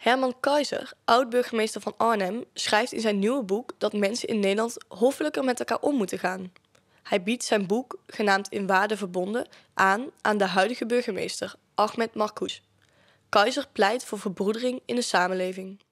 Herman Keizer, oud-burgemeester van Arnhem, schrijft in zijn nieuwe boek dat mensen in Nederland hoffelijker met elkaar om moeten gaan. Hij biedt zijn boek, genaamd In Waarde Verbonden, aan aan de huidige burgemeester, Ahmed Marcouch. Keizer pleit voor verbroedering in de samenleving.